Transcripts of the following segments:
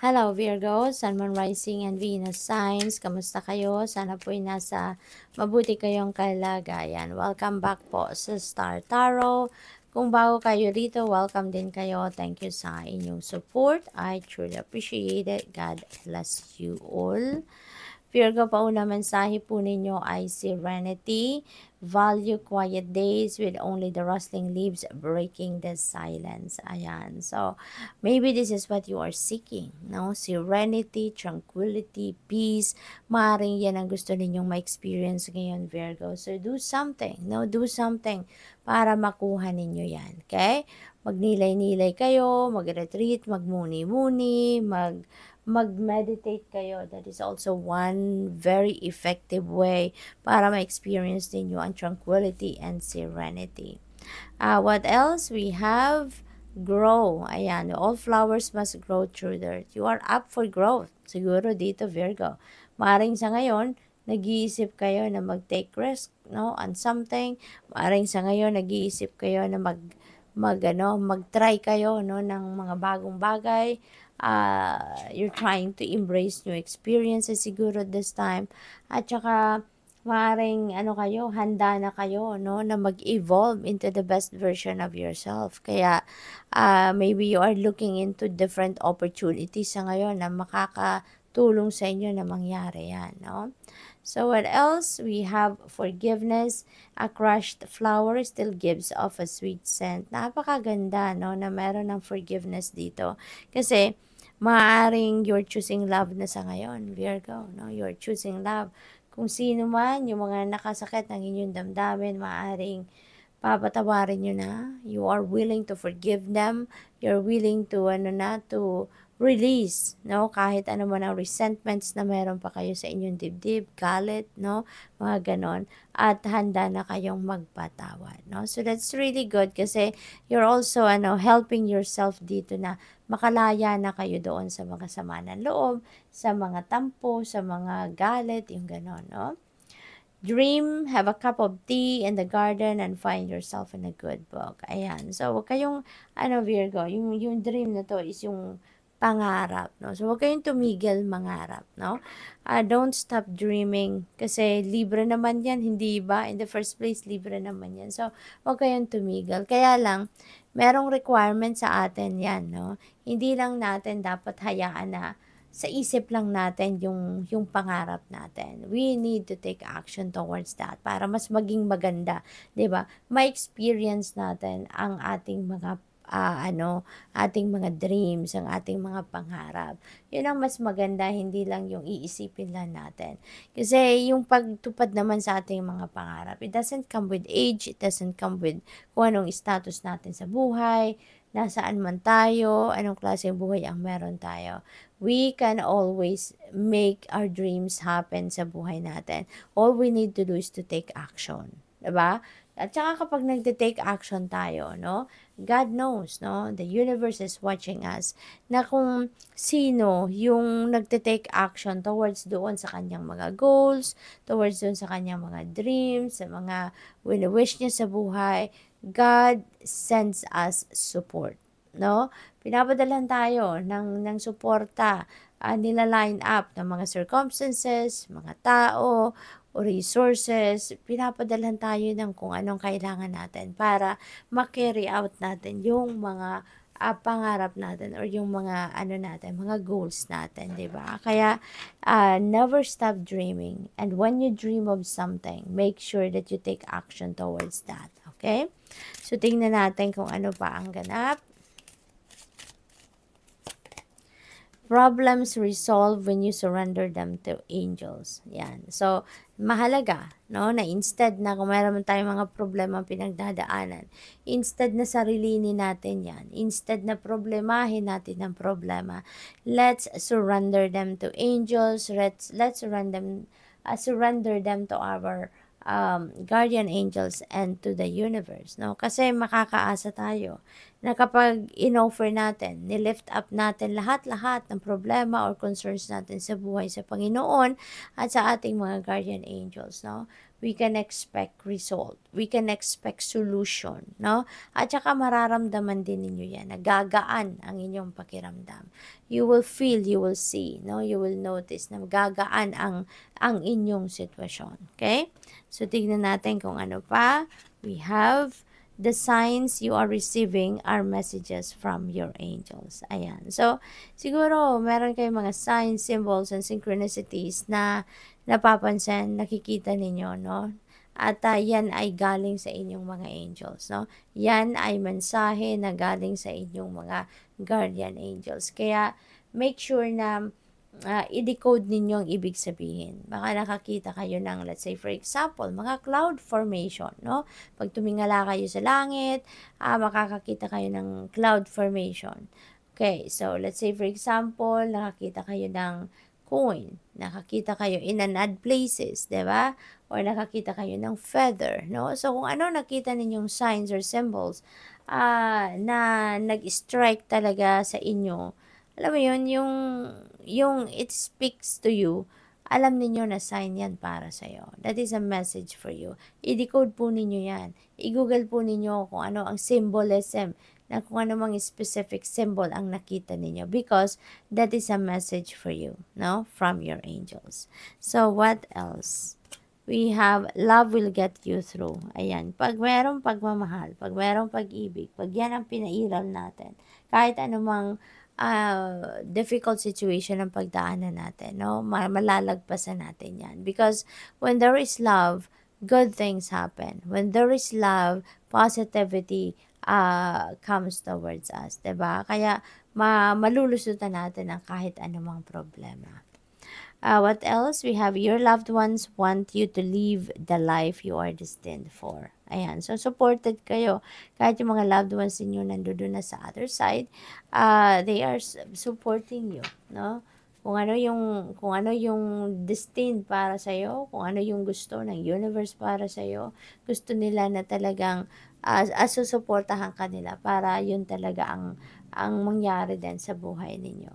Hello Virgo, Sun, Moon, Rising, and Venus Signs. Kamusta kayo? Sana po ay nasa mabuti kayong kalagayan. Welcome back po sa Star Tarot. Kung bago kayo dito, welcome din kayo. Thank you sa inyong support. I truly appreciate it. God bless you all. Virgo, pauna mensahe po ninyo ay serenity, value quiet days with only the rustling leaves breaking the silence. Ayan. So, maybe this is what you are seeking. No? Serenity, tranquility, peace. Maaring yan ang gusto ninyong ma-experience ngayon, Virgo. So, do something. No? Do something para makuha ninyo yan. Okay? Magnilay-nilay kayo, mag-retreat, magmuni-muni, mag, -retreat, mag mag-meditate kayo. That is also one very effective way para ma-experience din yung tranquility and serenity. Uh, what else? We have grow. Ayan, all flowers must grow through dirt. You are up for growth. Siguro dito, Virgo. Maring sa ngayon, nag-iisip kayo na mag-take risk no, on something. Maring sa ngayon, nag-iisip kayo na mag- mag ano, mag-try kayo no ng mga bagong bagay. Uh, you're trying to embrace new experiences siguro this time. At saka maaring ano kayo, handa na kayo no na mag-evolve into the best version of yourself. Kaya uh, maybe you are looking into different opportunities sa ngayon na makaka tulong sa inyo na mangyari yan, no? So, what else? We have forgiveness. A crushed flower still gives off a sweet scent. Napakaganda, no? Na meron ng forgiveness dito. Kasi, maaring you're choosing love na sa ngayon, Virgo, no? You're choosing love. Kung sino man, yung mga nakasakit ng inyong damdamin, maaring papatawarin nyo na. You are willing to forgive them. You're willing to, ano na, to release, no? Kahit ano man ang resentments na meron pa kayo sa inyong dibdib, galit, no? Mga ganon. At handa na kayong magpatawad, no? So, that's really good kasi you're also, ano, helping yourself dito na makalaya na kayo doon sa mga sama ng loob, sa mga tampo, sa mga galit, yung ganon, no? Dream, have a cup of tea in the garden, and find yourself in a good book. Ayan. So, kayong, ano, Virgo, yung, yung dream na to is yung pangarap, no? So, huwag kayong tumigil mangarap, no? Uh, don't stop dreaming kasi libre naman yan, hindi ba? In the first place, libre naman yan. So, huwag kayong tumigil. Kaya lang, merong requirement sa atin yan, no? Hindi lang natin dapat hayaan na sa isip lang natin yung yung pangarap natin. We need to take action towards that para mas maging maganda, 'di ba? Ma-experience natin ang ating mga uh, ano, ating mga dreams, ang ating mga pangarap. Yun ang mas maganda, hindi lang yung iisipin lang natin. Kasi yung pagtupad naman sa ating mga pangarap, it doesn't come with age, it doesn't come with kung anong status natin sa buhay, nasaan man tayo, anong klaseng buhay ang meron tayo. We can always make our dreams happen sa buhay natin. All we need to do is to take action. Diba? At saka kapag nagte-take action tayo, no? God knows, no? The universe is watching us na kung sino yung nagte-take action towards doon sa kanyang mga goals, towards doon sa kanyang mga dreams, sa mga wini-wish niya sa buhay, God sends us support, no? Pinapadalan tayo ng, ng suporta, uh, nila-line up ng mga circumstances, mga tao, o resources, pinapadalhan tayo ng kung anong kailangan natin para ma-carry out natin yung mga uh, pangarap natin or yung mga ano natin, mga goals natin, 'di ba? Kaya uh, never stop dreaming and when you dream of something, make sure that you take action towards that, okay? So tingnan natin kung ano pa ang ganap problems resolve when you surrender them to angels. Yan. So, mahalaga, no? Na instead na kung meron tayong mga problema pinagdadaanan, instead na sarilinin natin yan, instead na problemahin natin ang problema, let's surrender them to angels, let's, let's surrender them, uh, surrender them to our um, guardian angels and to the universe. No? Kasi makakaasa tayo na kapag inoffer natin, nilift up natin lahat-lahat ng problema or concerns natin sa buhay sa Panginoon at sa ating mga guardian angels. No? we can expect result. We can expect solution, no? At saka mararamdaman din ninyo yan. Nagagaan ang inyong pakiramdam. You will feel, you will see, no? You will notice na gagaan ang, ang inyong sitwasyon. Okay? So, tignan natin kung ano pa. We have the signs you are receiving are messages from your angels. Ayan. So, siguro, meron kayong mga signs, symbols, and synchronicities na napapansin, nakikita ninyo, no? At uh, yan ay galing sa inyong mga angels, no? Yan ay mensahe na galing sa inyong mga guardian angels. Kaya, make sure na uh, i-decode ninyo ang ibig sabihin. Baka nakakita kayo ng, let's say, for example, mga cloud formation, no? Pag tumingala kayo sa langit, uh, makakakita kayo ng cloud formation. Okay, so let's say, for example, nakakita kayo ng coin, nakakita kayo in an odd places, di ba? Or nakakita kayo ng feather, no? So, kung ano nakita ninyong signs or symbols uh, na nag-strike talaga sa inyo, alam mo yun, yung yung it speaks to you, alam niyo na sign yan para sa'yo. That is a message for you. I-decode po ninyo yan. I-google po ninyo kung ano ang symbolism na kung ano mang specific symbol ang nakita ninyo because that is a message for you, no? From your angels. So, what else? We have love will get you through. Ayan. Pag merong pagmamahal, pag merong pag-ibig, pag yan ang pinairal natin, kahit anumang uh, difficult situation ang pagdaanan natin, no? Malalagpasan natin yan. Because when there is love, good things happen. When there is love, positivity uh, comes towards us, 'di ba? Kaya ma malulusutan natin ang kahit anumang problema. Uh, what else? We have your loved ones want you to live the life you are destined for. Ayan. So, supported kayo. Kahit yung mga loved ones ninyo nandoon na sa other side, uh, they are supporting you. No? kung ano yung kung ano yung destined para sa iyo, kung ano yung gusto ng universe para sa iyo, gusto nila na talagang uh, susuportahan kanila para yun talaga ang ang mangyari din sa buhay ninyo.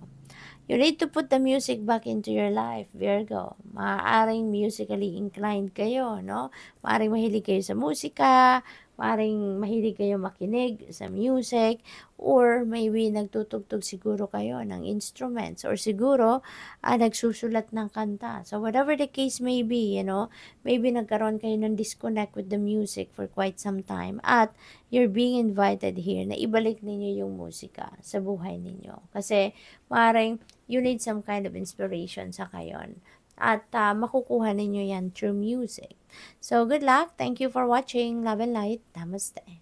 You need to put the music back into your life, Virgo. Maaaring musically inclined kayo, no? Maaaring mahilig kayo sa musika, Maring mahilig kayo makinig sa music or maybe nagtutugtog siguro kayo ng instruments or siguro ah, nagsusulat ng kanta. So whatever the case may be, you know, maybe nagkaroon kayo ng disconnect with the music for quite some time at you're being invited here na ibalik ninyo yung musika sa buhay ninyo. Kasi maring you need some kind of inspiration sa kayon. At uh, makukuha ninyo yan through music. So, good luck. Thank you for watching. Love and light. Namaste.